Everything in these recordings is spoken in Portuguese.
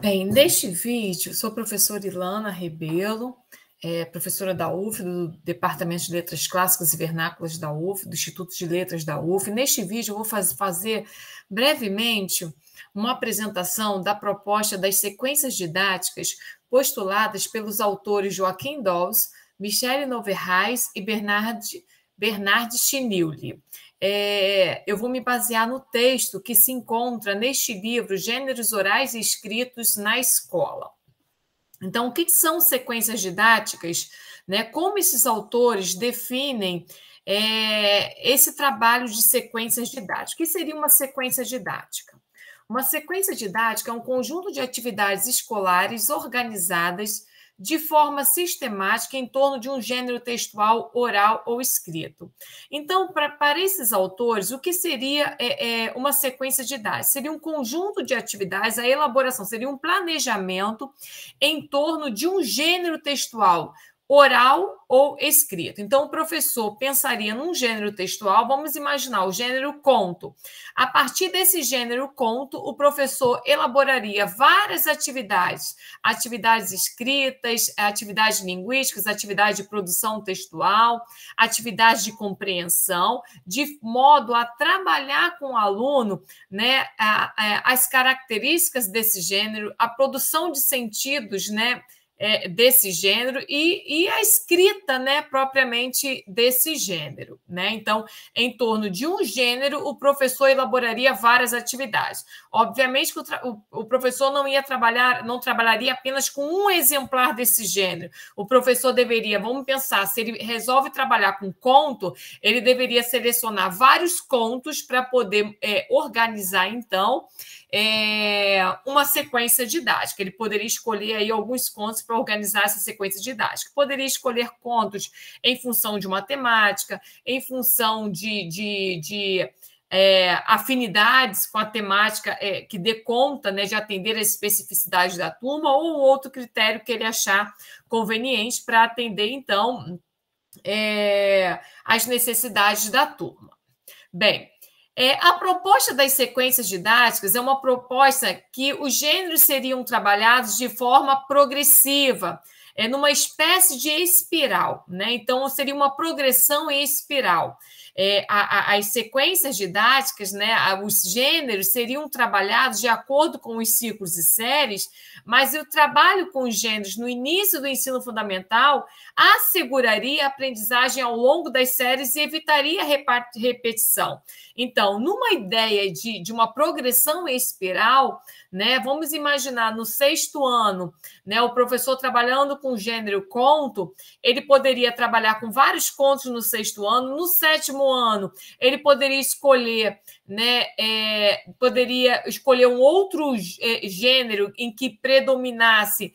Bem, neste vídeo, sou a professora Ilana Rebelo, é, professora da UF, do Departamento de Letras Clássicas e Vernáculas da UF, do Instituto de Letras da UF. Neste vídeo, vou faz, fazer brevemente uma apresentação da proposta das sequências didáticas postuladas pelos autores Joaquim Dolls, Michele Noverrais e Bernard, Bernard Chiniuli é, eu vou me basear no texto que se encontra neste livro, Gêneros Orais Escritos na Escola. Então, o que são sequências didáticas? Né? Como esses autores definem é, esse trabalho de sequências didáticas? O que seria uma sequência didática? Uma sequência didática é um conjunto de atividades escolares organizadas de forma sistemática em torno de um gênero textual, oral ou escrito. Então, pra, para esses autores, o que seria é, é, uma sequência de idades? Seria um conjunto de atividades, a elaboração, seria um planejamento em torno de um gênero textual, oral ou escrito. Então, o professor pensaria num gênero textual, vamos imaginar o gênero conto. A partir desse gênero conto, o professor elaboraria várias atividades: atividades escritas, atividades linguísticas, atividade de produção textual, atividade de compreensão, de modo a trabalhar com o aluno né, as características desse gênero, a produção de sentidos, né? é, desse gênero e, e a escrita, né, propriamente desse gênero, né? Então, em torno de um gênero, o professor elaboraria várias atividades. Obviamente que o, o, o professor não ia trabalhar, não trabalharia apenas com um exemplar desse gênero. O professor deveria, vamos pensar, se ele resolve trabalhar com conto, ele deveria selecionar vários contos para poder é, organizar, então, é, uma sequência didática. Ele poderia escolher aí alguns contos para organizar essa sequência didática. Poderia escolher contos em função de uma temática, em função de, de, de é, afinidades com a temática é, que dê conta né, de atender a especificidade da turma, ou outro critério que ele achar conveniente para atender, então, é, as necessidades da turma. Bem, é, a proposta das sequências didáticas é uma proposta que os gêneros seriam trabalhados de forma progressiva, é numa espécie de espiral, né? Então seria uma progressão em espiral é, a, a, as sequências didáticas, né, os gêneros seriam trabalhados de acordo com os ciclos e séries, mas o trabalho com os gêneros no início do ensino fundamental asseguraria a aprendizagem ao longo das séries e evitaria repetição. Então, numa ideia de, de uma progressão espiral, né, vamos imaginar no sexto ano, né, o professor trabalhando com o gênero conto, ele poderia trabalhar com vários contos no sexto ano, no sétimo próximo ano ele poderia escolher, né, é, poderia escolher um outro é, gênero em que predominasse,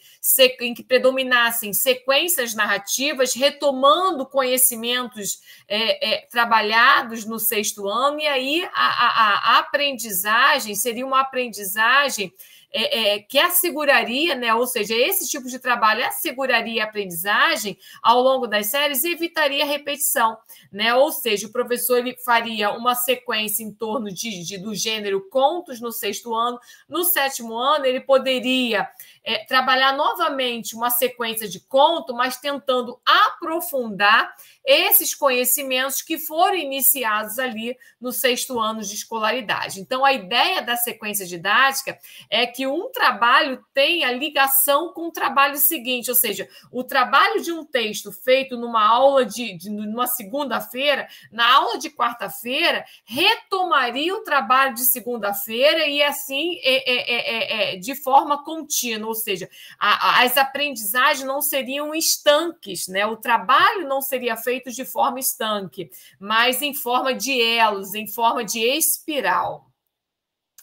em que predominassem sequências narrativas, retomando conhecimentos é, é, trabalhados no sexto ano, e aí a, a, a aprendizagem seria uma aprendizagem é, é, que asseguraria, né, ou seja, esse tipo de trabalho asseguraria a aprendizagem ao longo das séries e evitaria a repetição, né? Ou seja, o professor ele faria uma sequência em torno de, de do gênero contos no sexto ano, no sétimo ano ele poderia é, trabalhar novamente uma sequência de conto, mas tentando aprofundar esses conhecimentos que foram iniciados ali no sexto ano de escolaridade. Então, a ideia da sequência didática é que um trabalho tenha ligação com o trabalho seguinte, ou seja, o trabalho de um texto feito numa aula de, de numa segunda-feira, na aula de quarta-feira, retomaria o trabalho de segunda-feira e assim é, é, é, é, é de forma contínua seja, a, a, as aprendizagens não seriam estanques, né? o trabalho não seria feito de forma estanque, mas em forma de elos, em forma de espiral.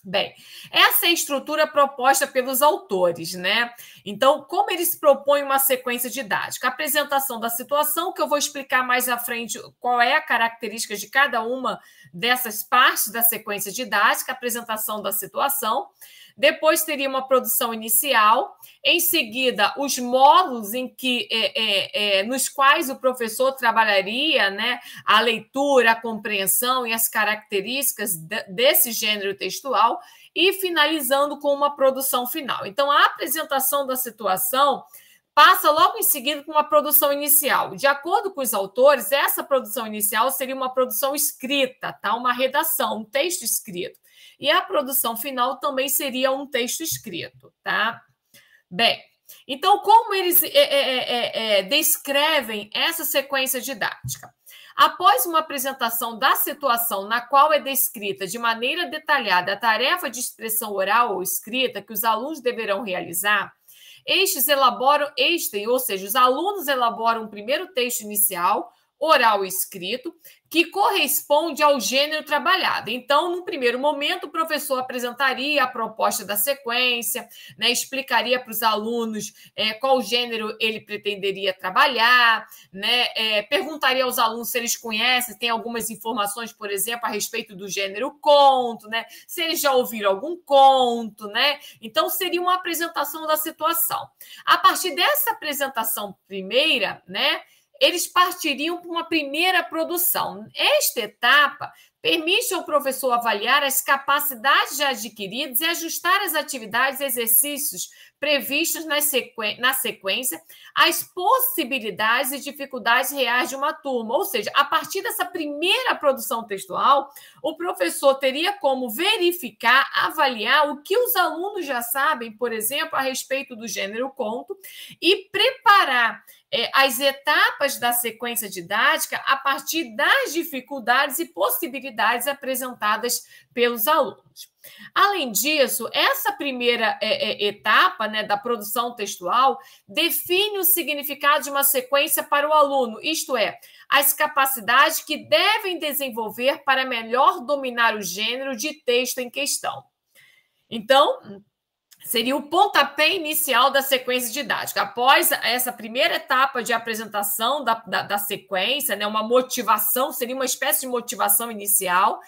Bem, essa é a estrutura proposta pelos autores, né? Então, como eles propõem uma sequência didática? A apresentação da situação, que eu vou explicar mais à frente qual é a característica de cada uma dessas partes da sequência didática, a apresentação da situação. Depois teria uma produção inicial, em seguida os módulos em que é, é, é, nos quais o professor trabalharia, né, a leitura, a compreensão e as características de, desse gênero textual e finalizando com uma produção final. Então a apresentação da situação passa logo em seguida com uma produção inicial. De acordo com os autores, essa produção inicial seria uma produção escrita, tá? Uma redação, um texto escrito. E a produção final também seria um texto escrito, tá? Bem, então como eles é é, é, é, é, descrevem essa sequência didática? Após uma apresentação da situação na qual é descrita de maneira detalhada a tarefa de expressão oral ou escrita que os alunos deverão realizar, estes elaboram, este, ou seja, os alunos elaboram um primeiro texto inicial, oral e escrito, que corresponde ao gênero trabalhado. Então, no primeiro momento, o professor apresentaria a proposta da sequência, né, explicaria para os alunos é, qual gênero ele pretenderia trabalhar, né, é, perguntaria aos alunos se eles conhecem, tem algumas informações, por exemplo, a respeito do gênero conto, né, se eles já ouviram algum conto, né? Então, seria uma apresentação da situação. A partir dessa apresentação primeira, né? eles partiriam para uma primeira produção. Esta etapa permite ao professor avaliar as capacidades já adquiridas e ajustar as atividades e exercícios previstos na, sequência às possibilidades e dificuldades reais de uma turma. Ou seja, a partir dessa primeira produção textual, o professor teria como verificar, avaliar o que os alunos já sabem, por exemplo, a respeito do gênero conto e preparar é, as etapas da sequência didática a partir das dificuldades e possibilidades apresentadas pelos alunos. Além disso, essa primeira é, é, etapa né, da produção textual define o significado de uma sequência para o aluno, isto é, as capacidades que devem desenvolver para melhor dominar o gênero de texto em questão. Então, seria o pontapé inicial da sequência didática. Após essa primeira etapa de apresentação da, da, da, sequência, né, uma motivação, seria uma espécie de motivação inicial,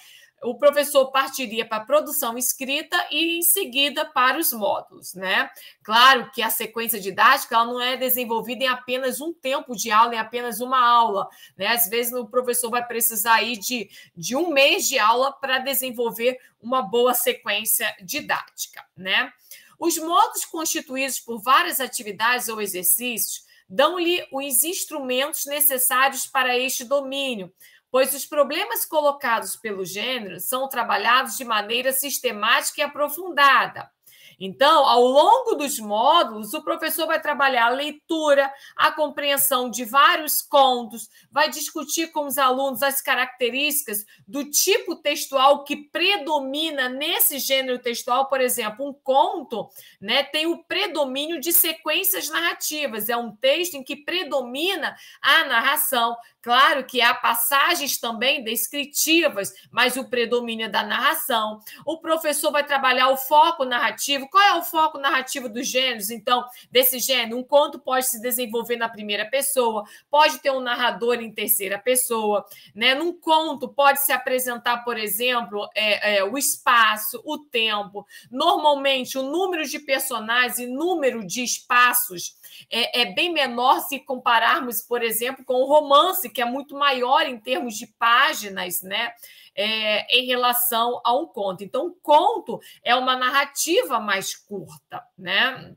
o professor partiria para a produção escrita e, em seguida, para os módulos. Né? Claro que a sequência didática não é desenvolvida em apenas um tempo de aula, em apenas uma aula. Né? Às vezes, o professor vai precisar ir de, de um mês de aula para desenvolver uma boa sequência didática. Né? Os modos constituídos por várias atividades ou exercícios dão-lhe os instrumentos necessários para este domínio, pois os problemas colocados pelo gênero são trabalhados de maneira sistemática e aprofundada. Então, ao longo dos módulos, o professor vai trabalhar a leitura, a compreensão de vários contos, vai discutir com os alunos as características do tipo textual que predomina nesse gênero textual. Por exemplo, um conto né, tem o predomínio de sequências narrativas, é um texto em que predomina a narração. Claro que há passagens também descritivas, mas o predomínio é da narração. O professor vai trabalhar o foco narrativo narrativo. Qual é o foco narrativo dos gêneros, então, desse gênero? Um conto pode se desenvolver na primeira pessoa, pode ter um narrador em terceira pessoa, né? Num conto pode se apresentar, por exemplo, é, é, o espaço, o tempo. Normalmente, o número de personagens e número de espaços é, é bem menor se compararmos, por exemplo, com o romance, que é muito maior em termos de páginas, né? é, em relação a um conto. Então, um conto é uma narrativa mais curta, né?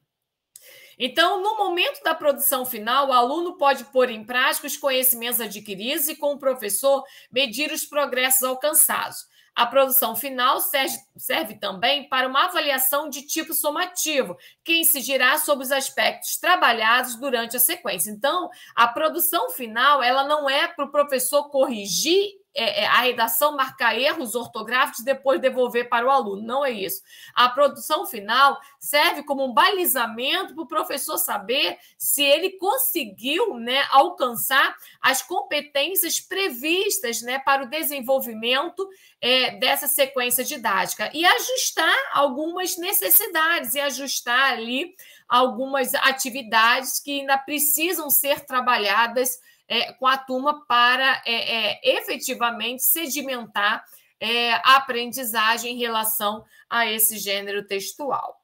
Então, no momento da produção final, o aluno pode pôr em prática os conhecimentos adquiridos e, com o professor, medir os progressos alcançados. A produção final serve, serve, também para uma avaliação de tipo somativo, que incidirá sobre os aspectos trabalhados durante a sequência. Então, a produção final ela não é para o professor corrigir é, é, a redação marcar erros ortográficos e depois devolver para o aluno. Não é isso. A produção final serve como um balizamento para o professor saber se ele conseguiu né, alcançar as competências previstas né, para o desenvolvimento é, dessa sequência didática e ajustar algumas necessidades e ajustar ali algumas atividades que ainda precisam ser trabalhadas é, com a turma para é, é, efetivamente sedimentar é, a aprendizagem em relação a esse gênero textual.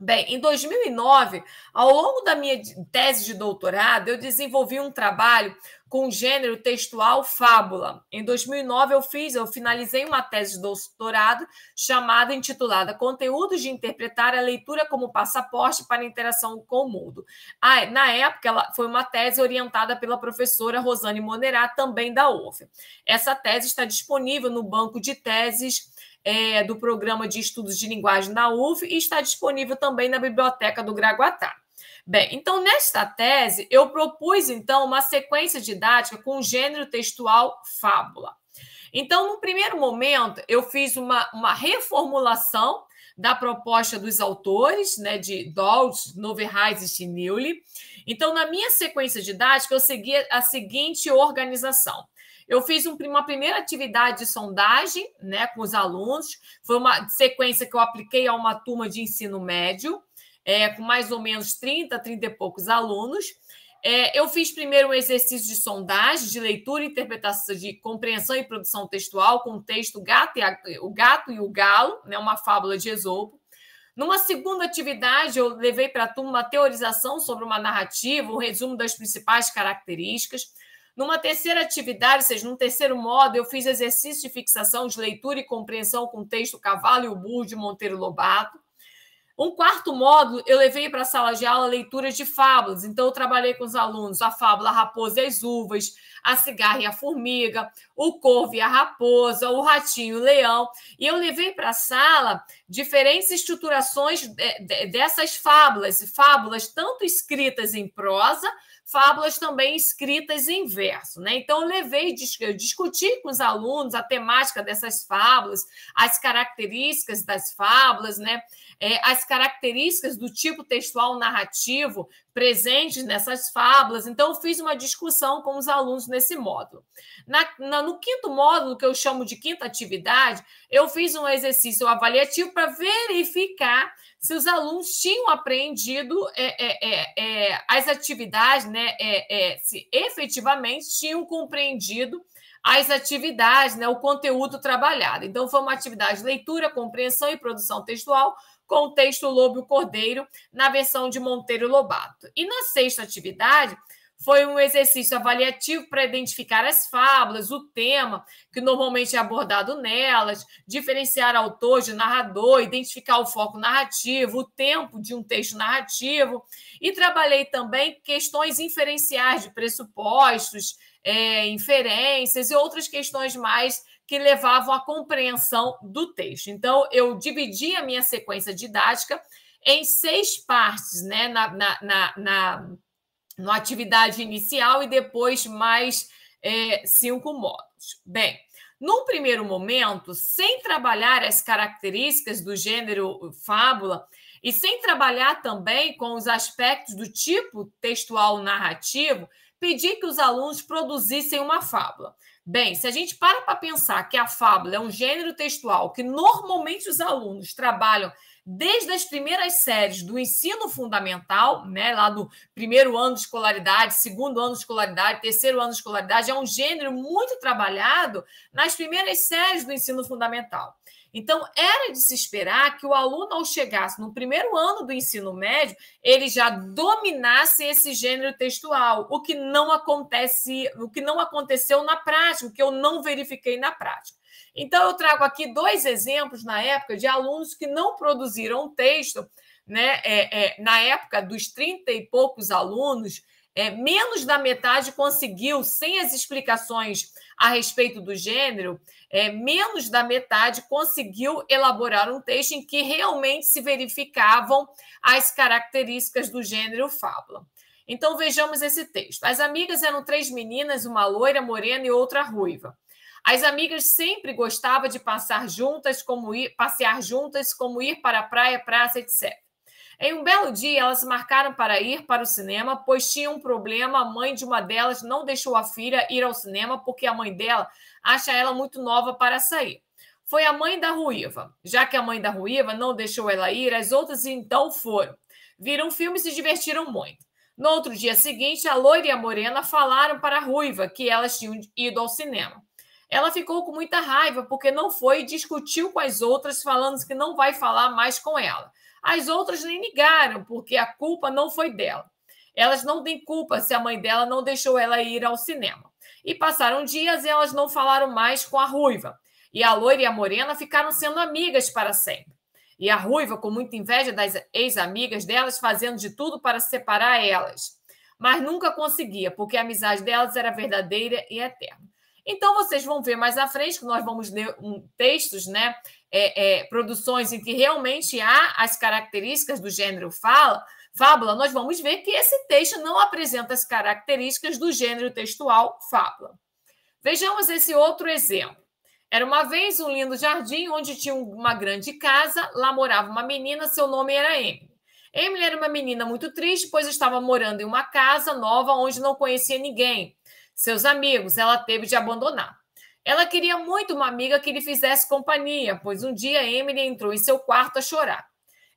Bem, em 2009, ao longo da minha tese de doutorado, eu desenvolvi um trabalho com gênero textual fábula. Em 2009 eu fiz, eu finalizei uma tese de doutorado chamada intitulada Conteúdos de interpretar a leitura como passaporte para a interação com o mundo. Ah, na época ela foi uma tese orientada pela professora Rosane Monerá, também da UF. Essa tese está disponível no banco de teses é, do Programa de Estudos de Linguagem na UF e está disponível também na Biblioteca do Graguatá. Bem, então nesta tese eu propus então uma sequência didática com gênero textual fábula. Então, no primeiro momento, eu fiz uma, uma reformulação da proposta dos autores, né, de Dolls, Noverheis e Newley. Então, na minha sequência didática, eu segui a seguinte organização. Eu fiz um, uma primeira atividade de sondagem né, com os alunos, foi uma sequência que eu apliquei a uma turma de ensino médio, é, com mais ou menos 30, 30 e poucos alunos. É, eu fiz primeiro um exercício de sondagem, de leitura interpretação, de compreensão e produção textual, com o texto Gato e a, O Gato e o Galo, né, uma fábula de Esopo. Numa segunda atividade, eu levei para a turma uma teorização sobre uma narrativa, um resumo das principais características. Numa terceira atividade, ou seja, num terceiro modo, eu fiz exercício de fixação de leitura e compreensão com o texto Cavalo e o Burro de Monteiro Lobato. Um quarto módulo, eu levei para a sala de aula leituras de fábulas. Então, eu trabalhei com os alunos a fábula Raposa e as Uvas, a Cigarra e a Formiga, o Corvo e a Raposa, o Ratinho e o Leão. E eu levei para a sala diferentes estruturações é, dessas fábulas, fábulas tanto escritas em prosa fábulas também escritas em verso. Né? Então, eu levei, eu discuti com os alunos a temática dessas fábulas, as características das fábulas, né? É, as características do tipo textual narrativo, presentes nessas fábulas. Então, eu fiz uma discussão com os alunos nesse módulo. Na, na, no quinto módulo, que eu chamo de quinta atividade, eu fiz um exercício avaliativo para verificar se os alunos tinham aprendido é, é, é, é as atividades, né? É, é, se efetivamente tinham compreendido as atividades, né, o conteúdo trabalhado. Então, foi uma atividade de leitura, compreensão e produção textual, com o texto Lobo e o Cordeiro, na versão de Monteiro Lobato. E na sexta atividade, foi um exercício avaliativo para identificar as fábulas, o tema que normalmente é abordado nelas, diferenciar autor de narrador, identificar o foco narrativo, o tempo de um texto narrativo, e trabalhei também questões inferenciais de pressupostos, é, inferências e outras questões mais que levavam à compreensão do texto. Então, eu dividi a minha sequência didática em seis partes, né? Na, na, na, na, na atividade inicial e depois mais é, cinco modos. Bem, num primeiro momento, sem trabalhar as características do gênero fábula e sem trabalhar também com os aspectos do tipo textual narrativo, pedi que os alunos produzissem uma fábula. Bem, se a gente para para pensar que a fábula é um gênero textual que normalmente os alunos trabalham desde as primeiras séries do ensino fundamental, né, lá do primeiro ano de escolaridade, segundo ano de escolaridade, terceiro ano de escolaridade, é um gênero muito trabalhado nas primeiras séries do ensino fundamental. Então, era de se esperar que o aluno, ao chegasse no primeiro ano do ensino médio, ele já dominasse esse gênero textual, o que não acontece, o que não aconteceu na prática, o que eu não verifiquei na prática. Então, eu trago aqui dois exemplos na época de alunos que não produziram texto, né? É, é, na época dos 30 e poucos alunos, é, menos da metade conseguiu, sem as explicações a respeito do gênero, é, menos da metade conseguiu elaborar um texto em que realmente se verificavam as características do gênero fábula. Então vejamos esse texto. As amigas eram três meninas, uma loira, morena e outra ruiva. As amigas sempre gostavam de passar juntas, como ir, passear juntas, como ir para a praia, praça, etc. Em um belo dia, elas marcaram para ir para o cinema, pois tinha um problema. A mãe de uma delas não deixou a filha ir ao cinema porque a mãe dela acha ela muito nova para sair. Foi a mãe da ruiva. Já que a mãe da ruiva não deixou ela ir, as outras então foram. Viram o filme e se divertiram muito. No outro dia seguinte, a loira e a morena falaram para a ruiva que elas tinham ido ao cinema. Ela ficou com muita raiva porque não foi e discutiu com as outras, falando que não vai falar mais com ela. As outras nem ligaram, porque a culpa não foi dela. Elas não têm culpa se a mãe dela não deixou ela ir ao cinema. E passaram dias e elas não falaram mais com a ruiva. E a loira e a morena ficaram sendo amigas para sempre. E a ruiva, com muita inveja das ex-amigas delas, fazendo de tudo para separar elas. Mas nunca conseguia, porque a amizade delas era verdadeira e eterna. Então, vocês vão ver mais à frente que nós vamos ler um, textos, né? É, é, produções em que realmente há as características do gênero fala, fábula, nós vamos ver que esse texto não apresenta as características do gênero textual fábula. Vejamos esse outro exemplo. Era uma vez um lindo jardim onde tinha uma grande casa, lá morava uma menina, seu nome era Emily. Emily era uma menina muito triste, pois estava morando em uma casa nova onde não conhecia ninguém seus amigos, ela teve de abandonar. Ela queria muito uma amiga que lhe fizesse companhia, pois um dia Emily entrou em seu quarto a chorar.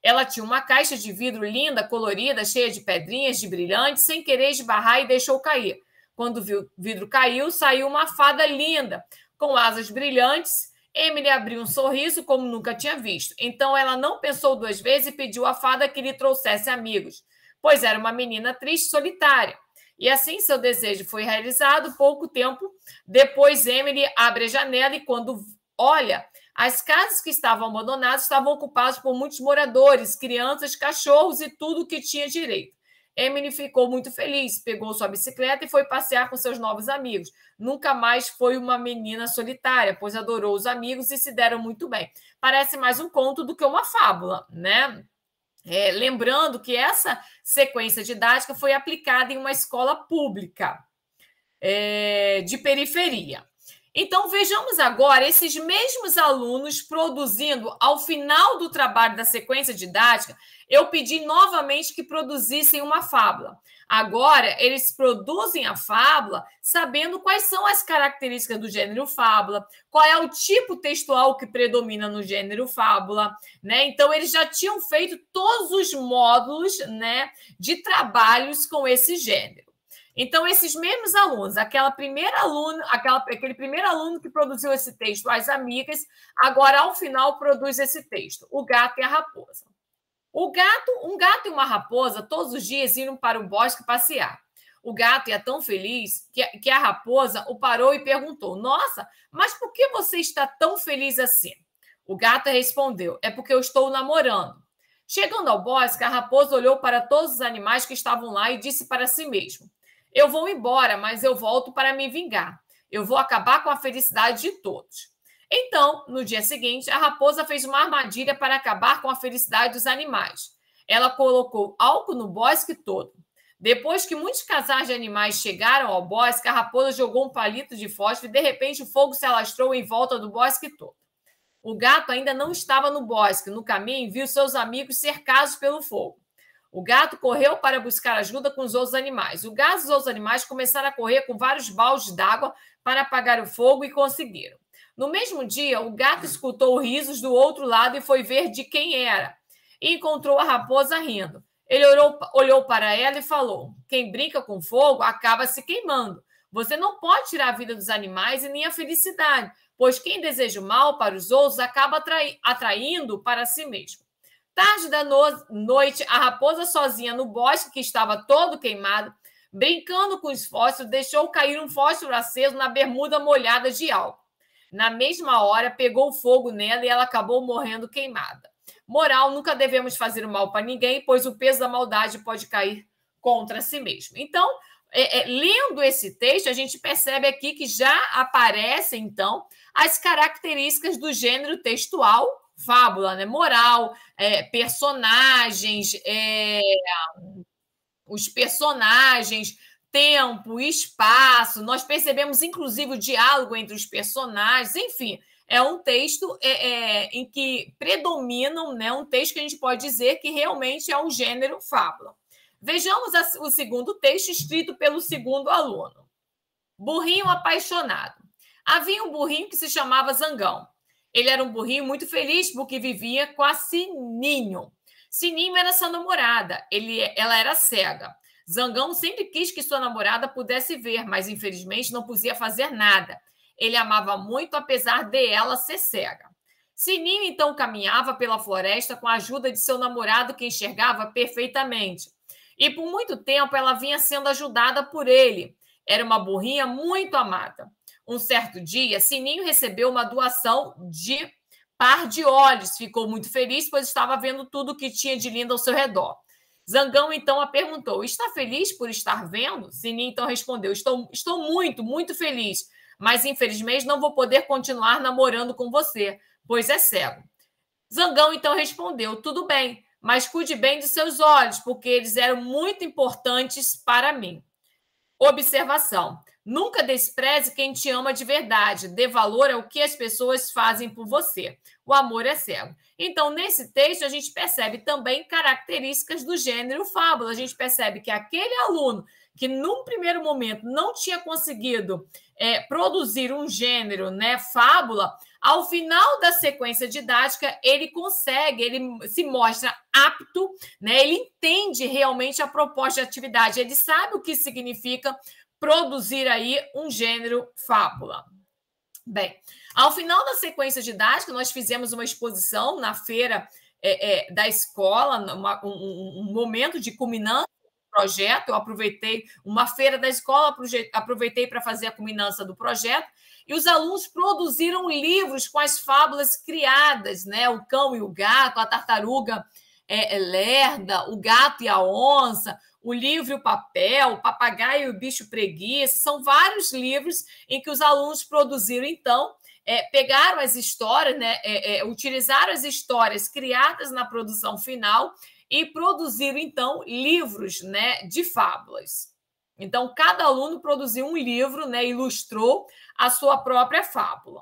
Ela tinha uma caixa de vidro linda, colorida, cheia de pedrinhas, de brilhantes, sem querer esbarrar e deixou cair. Quando o vidro caiu, saiu uma fada linda, com asas brilhantes. Emily abriu um sorriso como nunca tinha visto. Então ela não pensou duas vezes e pediu à fada que lhe trouxesse amigos, pois era uma menina triste e solitária. E assim seu desejo foi realizado. Pouco tempo depois, Emily abre a janela e, quando olha, as casas que estavam abandonadas estavam ocupadas por muitos moradores, crianças, cachorros e tudo o que tinha direito. Emily ficou muito feliz, pegou sua bicicleta e foi passear com seus novos amigos. Nunca mais foi uma menina solitária, pois adorou os amigos e se deram muito bem. Parece mais um conto do que uma fábula, né? É, lembrando que essa sequência didática foi aplicada em uma escola pública é, de periferia. Então, vejamos agora esses mesmos alunos produzindo, ao final do trabalho da sequência didática, eu pedi novamente que produzissem uma fábula. Agora, eles produzem a fábula sabendo quais são as características do gênero fábula, qual é o tipo textual que predomina no gênero fábula, né? Então, eles já tinham feito todos os módulos, né, de trabalhos com esse gênero. Então, esses mesmos alunos, aquela primeira aluno, aquela, aquele primeiro aluno que produziu esse texto, as amigas, agora ao final produz esse texto, o gato e a raposa. O gato, um gato e uma raposa, todos os dias iam para o bosque passear. O gato ia tão feliz que, que a raposa o parou e perguntou: Nossa, mas por que você está tão feliz assim? O gato respondeu: É porque eu estou namorando. Chegando ao bosque, a raposa olhou para todos os animais que estavam lá e disse para si mesmo: eu vou embora, mas eu volto para me vingar. Eu vou acabar com a felicidade de todos. Então, no dia seguinte, a raposa fez uma armadilha para acabar com a felicidade dos animais. Ela colocou álcool no bosque todo. Depois que muitos casais de animais chegaram ao bosque, a raposa jogou um palito de fósforo e de repente o fogo se alastrou em volta do bosque todo. O gato ainda não estava no bosque, no caminho, viu seus amigos cercados pelo fogo. O gato correu para buscar ajuda com os outros animais. O gato e os outros animais começaram a correr com vários baldes d'água para apagar o fogo e conseguiram. No mesmo dia, o gato escutou risos do outro lado e foi ver de quem era. E encontrou a raposa rindo. Ele olhou, olhou para ela e falou: Quem brinca com fogo acaba se queimando. Você não pode tirar a vida dos animais e nem a felicidade, pois quem deseja o mal para os outros acaba atraindo para si mesmo. Tarde da no noite, a raposa sozinha no bosque, que estava todo queimado, brincando com os fósforos, deixou cair um fósforo aceso na bermuda molhada de álcool. Na mesma hora, pegou fogo nela e ela acabou morrendo queimada. Moral: nunca devemos fazer mal para ninguém, pois o peso da maldade pode cair contra si mesmo. Então, é, é, lendo esse texto, a gente percebe aqui que já aparecem, então, as características do gênero textual fábula, né? Moral, é, personagens, é, os personagens, tempo, espaço. Nós percebemos, inclusive, o diálogo entre os personagens, enfim. É um texto é, é em que predominam, né? Um texto que a gente pode dizer que realmente é um gênero fábula. Vejamos o segundo texto escrito pelo segundo aluno. Burrinho apaixonado. Havia um burrinho que se chamava Zangão. Ele era um burrinho muito feliz porque vivia com a Sininho. Sininho era sua namorada, ele, ela era cega. Zangão sempre quis que sua namorada pudesse ver, mas infelizmente não podia fazer nada. Ele amava muito, apesar de ela ser cega. Sininho então caminhava pela floresta com a ajuda de seu namorado, que enxergava perfeitamente. E por muito tempo ela vinha sendo ajudada por ele. Era uma burrinha muito amada. Um certo dia, Sininho recebeu uma doação de par de olhos. Ficou muito feliz, pois estava vendo tudo o que tinha de lindo ao seu redor. Zangão então a perguntou: Está feliz por estar vendo? Sininho então respondeu: Estou, estou muito, muito feliz, mas infelizmente não vou poder continuar namorando com você, pois é cego. Zangão então respondeu: Tudo bem, mas cuide bem de seus olhos, porque eles eram muito importantes para mim. Observação: Nunca despreze quem te ama de verdade. Dê valor ao que as pessoas fazem por você. O amor é cego. Então, nesse texto, a gente percebe também características do gênero fábula. A gente percebe que aquele aluno que, num primeiro momento, não tinha conseguido é, produzir um gênero né, fábula, ao final da sequência didática, ele consegue, ele se mostra apto, né, ele entende realmente a proposta de atividade, ele sabe o que significa produzir aí um gênero fábula. Bem, ao final da sequência didática, nós fizemos uma exposição na feira é, é, da escola, uma, um, um, momento de culminância do projeto. Eu aproveitei uma feira da escola, aproveitei para fazer a culminância do projeto. E os alunos produziram livros com as fábulas criadas, né? O cão e o gato, a tartaruga é, é lerda, o gato e a onça, o Livro e o Papel, o Papagaio e o Bicho Preguiça, são vários livros em que os alunos produziram, então, é, pegaram as histórias, né, é, é, utilizaram as histórias criadas na produção final e produziram, então, livros né, de fábulas. Então, cada aluno produziu um livro, né, ilustrou a sua própria fábula.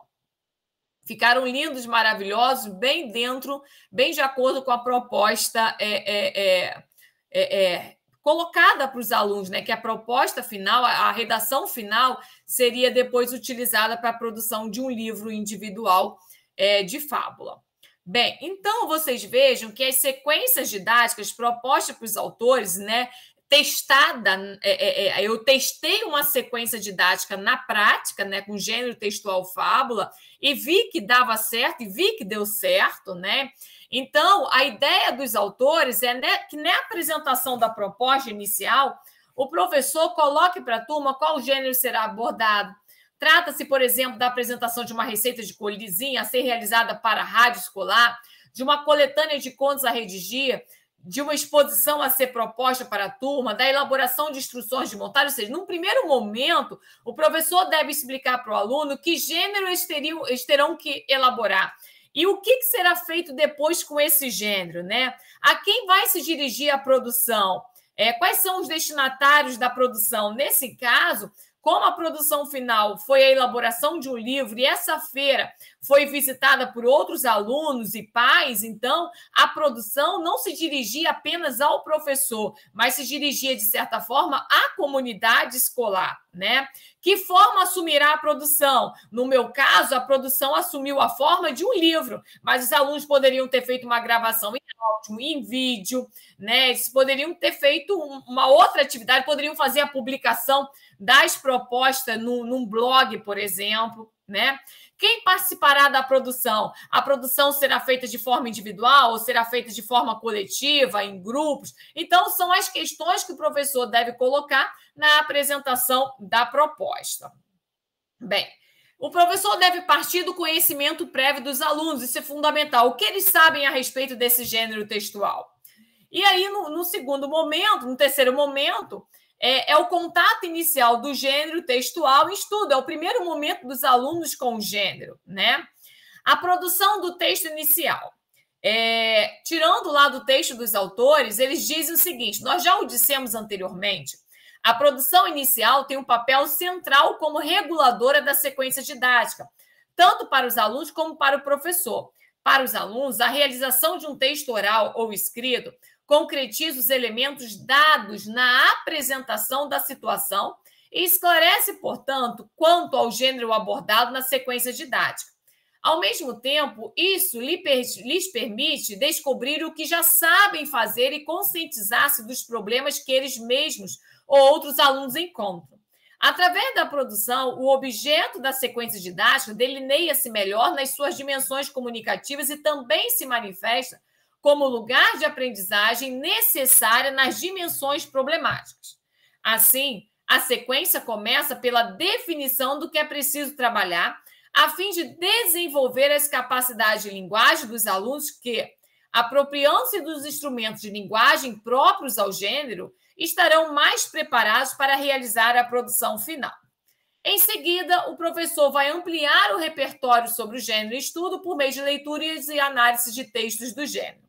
Ficaram lindos, maravilhosos, bem dentro, bem de acordo com a proposta é, é, é, é, é colocada para os alunos, né? Que a proposta final, a, redação final, seria depois utilizada para a produção de um livro individual é, de fábula. Bem, então vocês vejam que as sequências didáticas propostas para os autores, né? Testada, é, é, é, eu testei uma sequência didática na prática, né, com gênero textual fábula, e vi que dava certo, e vi que deu certo, né? Então, a ideia dos autores é né, que na apresentação da proposta inicial, o professor coloque para a turma qual gênero será abordado. Trata-se, por exemplo, da apresentação de uma receita de colizinha a ser realizada para a rádio escolar, de uma coletânea de contos a redigir, de uma exposição a ser proposta para a turma, da elaboração de instruções de montagem. Ou seja, num primeiro momento, o professor deve explicar para o aluno que gênero eles, teriam, eles terão que elaborar. E o que, será feito depois com esse gênero, né? A quem vai se dirigir a produção? É, quais são os destinatários da produção? Nesse caso, como a produção final foi a elaboração de um livro e essa feira foi visitada por outros alunos e pais, então a produção não se dirigia apenas ao professor, mas se dirigia, de certa forma, à comunidade escolar, né? Que forma assumirá a produção? No meu caso, a produção assumiu a forma de um livro, mas os alunos poderiam ter feito uma gravação em áudio, em vídeo, né? Eles poderiam ter feito uma outra atividade, poderiam fazer a publicação das propostas no, num blog, por exemplo, né? Quem participará da produção? A produção será feita de forma individual ou será feita de forma coletiva, em grupos? Então, são as questões que o professor deve colocar na apresentação da proposta. Bem, o professor deve partir do conhecimento prévio dos alunos, isso é fundamental. O que eles sabem a respeito desse gênero textual? E aí, no, no segundo momento, no terceiro momento, é, é, o contato inicial do gênero textual em estudo, é o primeiro momento dos alunos com o gênero, né? A produção do texto inicial. É, tirando lá do texto dos autores, eles dizem o seguinte: nós já o dissemos anteriormente, a produção inicial tem um papel central como reguladora da sequência didática, tanto para os alunos como para o professor. Para os alunos, a realização de um texto oral ou escrito concretiza os elementos dados na apresentação da situação e esclarece, portanto, quanto ao gênero abordado na sequência didática. Ao mesmo tempo, isso lhes permite descobrir o que já sabem fazer e conscientizar-se dos problemas que eles mesmos ou outros alunos encontram. Através da produção, o objeto da sequência didática delineia-se melhor nas suas dimensões comunicativas e também se manifesta como lugar de aprendizagem necessária nas dimensões problemáticas. Assim, a sequência começa pela definição do que é preciso trabalhar, a fim de desenvolver as capacidades de linguagem dos alunos que, apropriando-se dos instrumentos de linguagem próprios ao gênero, estarão mais preparados para realizar a produção final. Em seguida, o professor vai ampliar o repertório sobre o gênero e estudo por meio de leituras e análises de textos do gênero.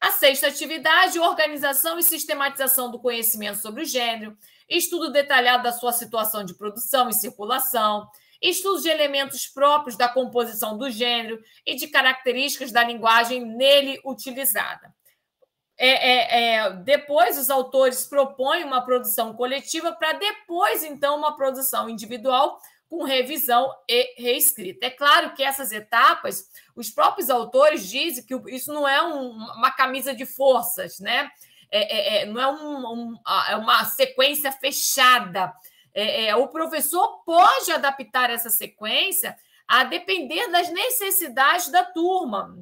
A sexta atividade, organização e sistematização do conhecimento sobre o gênero, estudo detalhado da sua situação de produção e circulação, estudos de elementos próprios da composição do gênero e de características da linguagem nele utilizada. É, é, é, depois, os autores propõem uma produção coletiva para depois, então, uma produção individual com revisão e reescrita. É claro que essas etapas, os próprios autores dizem que isso não é um, uma camisa de forças, né? É, é, é não é, um, um, é uma sequência fechada. É, é, o professor pode adaptar essa sequência a depender das necessidades da turma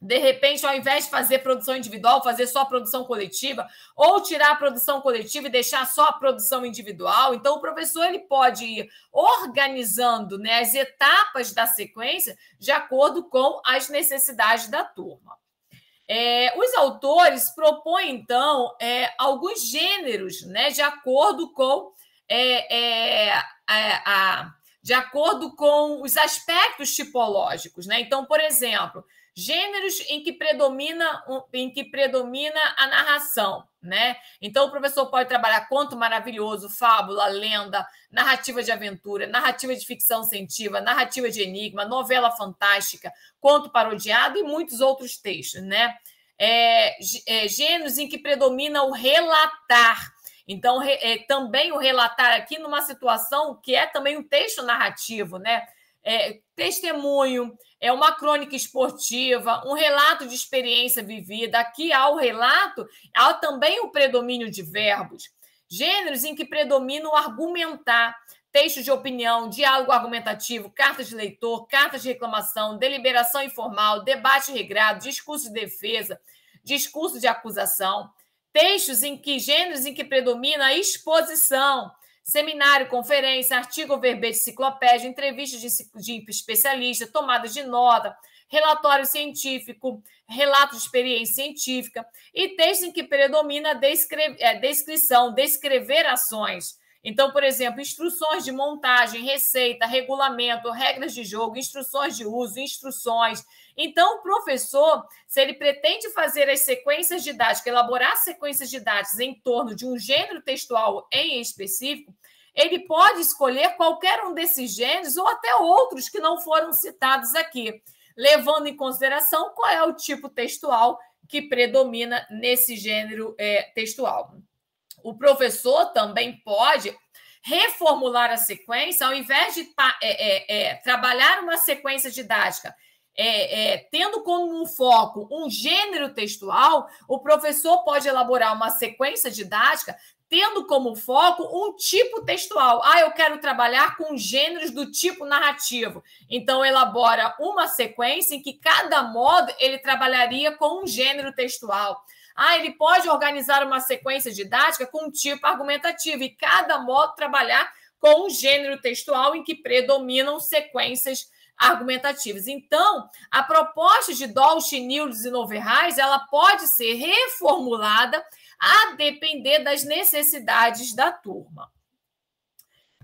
de repente, ao invés de fazer produção individual, fazer só produção coletiva, ou tirar a produção coletiva e deixar só a produção individual. Então, o professor ele pode ir organizando né, as etapas da sequência de acordo com as necessidades da turma. É, os autores propõem, então, é, alguns gêneros né, de acordo com é, é a, a, de acordo com os aspectos tipológicos. Né? Então, por exemplo, gêneros em que predomina em que predomina a narração, né? Então o professor pode trabalhar conto maravilhoso, fábula, lenda, narrativa de aventura, narrativa de ficção científica, narrativa de enigma, novela fantástica, conto parodiado e muitos outros textos, né? É, é, gêneros em que predomina o relatar. Então, re, é, também o relatar aqui numa situação que é também um texto narrativo, né? é, testemunho, é uma crônica esportiva, um relato de experiência vivida. Aqui há o relato, há também o predomínio de verbos, gêneros em que predomina o argumentar, textos de opinião, diálogo argumentativo, cartas de leitor, cartas de reclamação, deliberação informal, debate regrado, discurso de defesa, discurso de acusação, textos em que gêneros em que predomina a exposição, Seminário, conferência, artigo verbete, enciclopédia, entrevista de, de especialista, tomada de nota, relatório científico, relato de experiência científica e texto em que predomina a descre é, descrição, descrever ações. Então, por exemplo, instruções de montagem, receita, regulamento, regras de jogo, instruções de uso, instruções, então, o professor, se ele pretende fazer as sequências didáticas, elaborar sequências didáticas em torno de um gênero textual em específico, ele pode escolher qualquer um desses gêneros ou até outros que não foram citados aqui, levando em consideração qual é o tipo textual que predomina nesse gênero é, textual. O professor também pode reformular a sequência, ao invés de é, é, é, trabalhar uma sequência didática é, é, tendo como um foco um gênero textual, o professor pode elaborar uma sequência didática tendo como foco um tipo textual. Ah, eu quero trabalhar com gêneros do tipo narrativo. Então elabora uma sequência em que cada modo ele trabalharia com um gênero textual. Ah, ele pode organizar uma sequência didática com um tipo argumentativo e cada modo trabalhar com um gênero textual em que predominam sequências argumentativas. Então, a proposta de Dolce Nildes e Noverrais, ela pode ser reformulada a depender das necessidades da turma.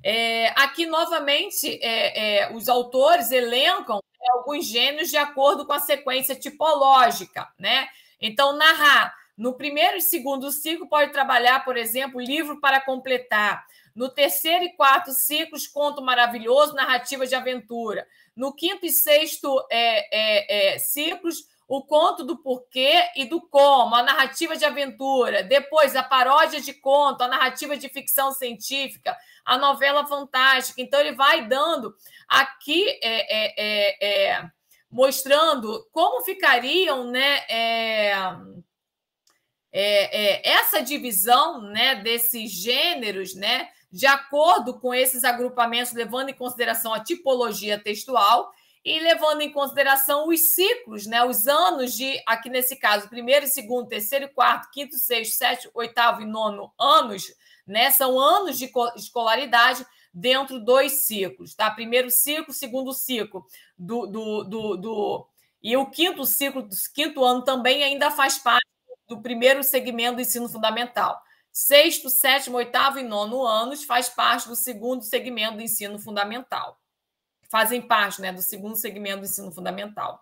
É, aqui, novamente, é, é, os autores elencam né, alguns gênios de acordo com a sequência tipológica, né? Então, narrar no primeiro e segundo ciclo pode trabalhar, por exemplo, livro para completar. No terceiro e quarto ciclos, conto maravilhoso, narrativa de aventura. No quinto e sexto é, é, é, ciclos, o conto do porquê e do como, a narrativa de aventura, depois a paródia de conto, a narrativa de ficção científica, a novela fantástica. Então, ele vai dando aqui, é, é, é, é mostrando como ficariam né, é, essa divisão né, desses gêneros, né? de acordo com esses agrupamentos, levando em consideração a tipologia textual e levando em consideração os ciclos, né, os anos de, aqui nesse caso, primeiro, segundo, terceiro, quarto, quinto, sexto, sétimo, oitavo e nono anos, né, são anos de escolaridade dentro dos ciclos, tá? Primeiro ciclo, segundo ciclo do, do, do, do e o quinto ciclo, do quinto ano também ainda faz parte do primeiro segmento do ensino fundamental. Sexto, sétimo, oitavo e nono anos faz parte do segundo segmento do ensino fundamental. Fazem parte né, do segundo segmento do ensino fundamental.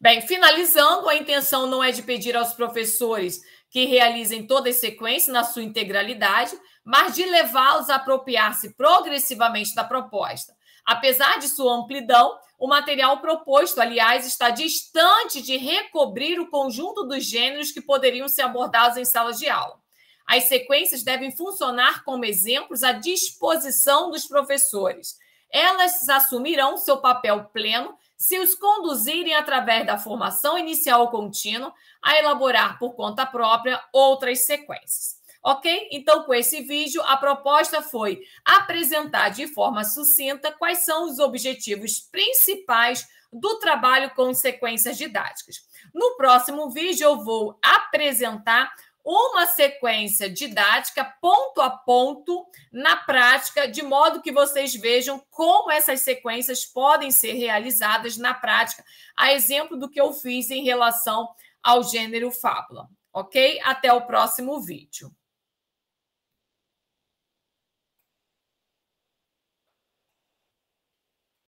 Bem, finalizando, a intenção não é de pedir aos professores que realizem toda a sequência na sua integralidade, mas de levá-los a apropriar-se progressivamente da proposta. Apesar de sua amplidão, o material proposto, aliás, está distante de recobrir o conjunto dos gêneros que poderiam ser abordados em salas de aula. As sequências devem funcionar como exemplos à disposição dos professores. Elas assumirão seu papel pleno se os conduzirem através da formação inicial contínua a elaborar por conta própria outras sequências. Ok? Então, com esse vídeo, a proposta foi apresentar de forma sucinta quais são os objetivos principais do trabalho com sequências didáticas. No próximo vídeo, eu vou apresentar uma sequência didática ponto a ponto na prática, de modo que vocês vejam como essas sequências podem ser realizadas na prática, a exemplo do que eu fiz em relação ao gênero fábula. Ok? Até o próximo vídeo.